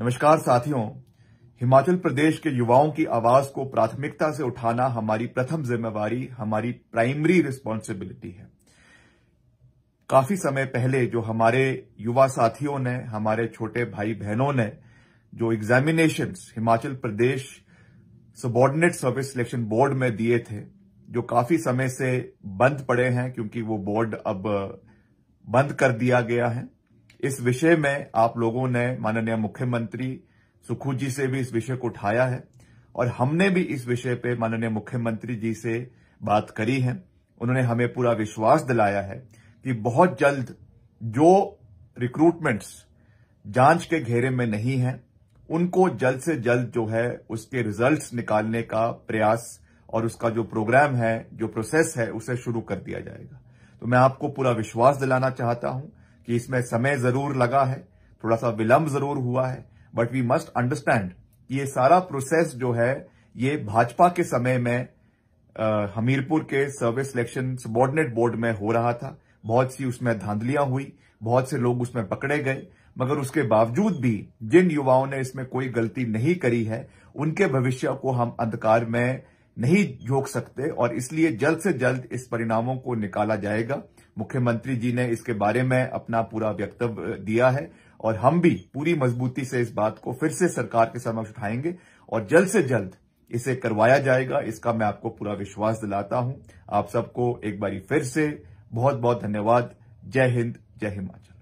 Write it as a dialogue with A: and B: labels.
A: नमस्कार साथियों हिमाचल प्रदेश के युवाओं की आवाज को प्राथमिकता से उठाना हमारी प्रथम जिम्मेवारी हमारी प्राइमरी रिस्पॉन्सिबिलिटी है काफी समय पहले जो हमारे युवा साथियों ने हमारे छोटे भाई बहनों ने जो examination Himachal Pradesh subordinate service selection board में दिए थे जो काफी समय से बंद पड़े हैं क्योंकि वो बोर्ड अब बंद कर दिया गया है इस विषय में आप लोगों ने माननीय मुख्यमंत्री सुखू जी से भी इस विषय को उठाया है और हमने भी इस विषय पे माननीय मुख्यमंत्री जी से बात करी है उन्होंने हमें पूरा विश्वास दिलाया है कि बहुत जल्द जो रिक्रूटमेंट्स जांच के घेरे में नहीं है उनको जल्द से जल्द जो है उसके रिजल्ट्स निकालने का प्रयास और उसका जो प्रोग्राम है जो प्रोसेस है उसे शुरू कर दिया जाएगा तो मैं आपको पूरा विश्वास दिलाना चाहता हूं कि इसमें समय जरूर लगा है थोड़ा सा विलंब जरूर हुआ है बट वी मस्ट अंडरस्टैंड ये सारा प्रोसेस जो है ये भाजपा के समय में आ, हमीरपुर के सर्विस सिलेक्शन सबॉर्डिनेट बोर्ड में हो रहा था बहुत सी उसमें धांधलियां हुई बहुत से लोग उसमें पकड़े गए मगर उसके बावजूद भी जिन युवाओं ने इसमें कोई गलती नहीं करी है उनके भविष्य को हम अंधकार में नहीं झोंक सकते और इसलिए जल्द से जल्द इस परिणामों को निकाला जाएगा मुख्यमंत्री जी ने इसके बारे में अपना पूरा व्यक्तव्य दिया है और हम भी पूरी मजबूती से इस बात को फिर से सरकार के समक्ष उठाएंगे और जल्द से जल्द इसे करवाया जाएगा इसका मैं आपको पूरा विश्वास दिलाता हूं आप सबको एक बार फिर से बहुत बहुत धन्यवाद जय हिंद जय हिमाचल